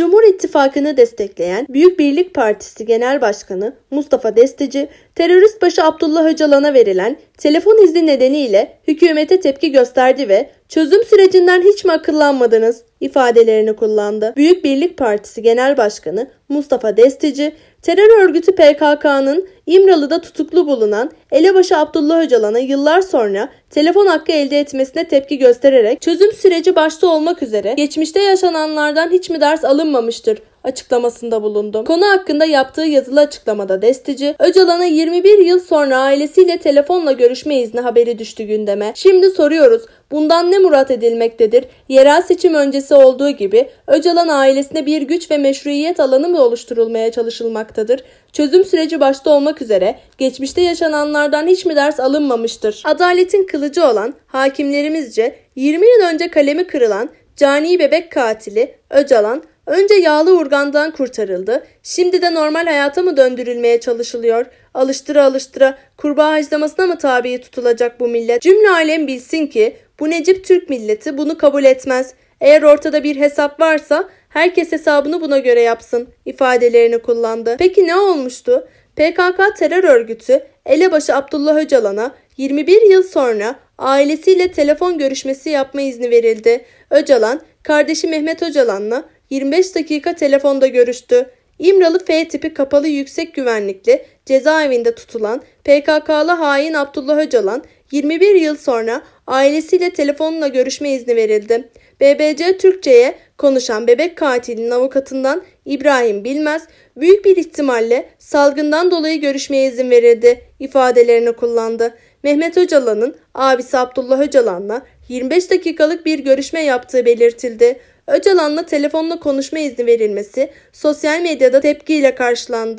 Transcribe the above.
Cumhur İttifakı'nı destekleyen Büyük Birlik Partisi Genel Başkanı Mustafa Desteci, terörist başı Abdullah Öcalan'a verilen telefon izni nedeniyle hükümete tepki gösterdi ve çözüm sürecinden hiç mi akıllanmadınız ifadelerini kullandı. Büyük Birlik Partisi Genel Başkanı Mustafa Desteci, terör örgütü PKK'nın İmralı'da tutuklu bulunan elebaşı Abdullah Öcalan'a yıllar sonra telefon hakkı elde etmesine tepki göstererek çözüm süreci başta olmak üzere geçmişte yaşananlardan hiç mi ders alınmamıştır? açıklamasında bulundu. Konu hakkında yaptığı yazılı açıklamada Destici, Öcalan'a 21 yıl sonra ailesiyle telefonla görüşme izni haberi düştü gündeme. Şimdi soruyoruz, Bundan ne murat edilmektedir? Yerel seçim öncesi olduğu gibi Öcalan ailesine bir güç ve meşruiyet alanı mı oluşturulmaya çalışılmaktadır? Çözüm süreci başta olmak üzere geçmişte yaşananlardan hiç mi ders alınmamıştır? Adaletin kılıcı olan hakimlerimizce 20 yıl önce kalemi kırılan cani bebek katili Öcalan önce yağlı urgandan kurtarıldı. Şimdi de normal hayata mı döndürülmeye çalışılıyor? Alıştıra alıştıra kurbağa haclamasına mı tabi tutulacak bu millet? Cümle alem bilsin ki bu Necip Türk milleti bunu kabul etmez. Eğer ortada bir hesap varsa herkes hesabını buna göre yapsın ifadelerini kullandı. Peki ne olmuştu? PKK terör örgütü elebaşı Abdullah Öcalan'a 21 yıl sonra ailesiyle telefon görüşmesi yapma izni verildi. Öcalan, kardeşi Mehmet Öcalan'la 25 dakika telefonda görüştü. İmralı F tipi kapalı yüksek güvenlikli cezaevinde tutulan PKK'lı hain Abdullah Öcalan 21 yıl sonra ailesiyle telefonla görüşme izni verildi. BBC Türkçe'ye konuşan bebek katilinin avukatından İbrahim Bilmez büyük bir ihtimalle salgından dolayı görüşmeye izin verildi ifadelerini kullandı. Mehmet Öcalan'ın abisi Abdullah Öcalan'la 25 dakikalık bir görüşme yaptığı belirtildi. Öcalan'la telefonla konuşma izni verilmesi sosyal medyada tepkiyle karşılandı.